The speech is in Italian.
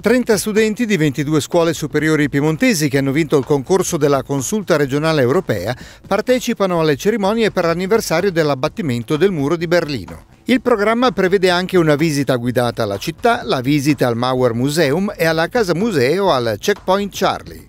30 studenti di 22 scuole superiori piemontesi che hanno vinto il concorso della consulta regionale europea partecipano alle cerimonie per l'anniversario dell'abbattimento del muro di Berlino. Il programma prevede anche una visita guidata alla città, la visita al Mauer Museum e alla Casa Museo al Checkpoint Charlie.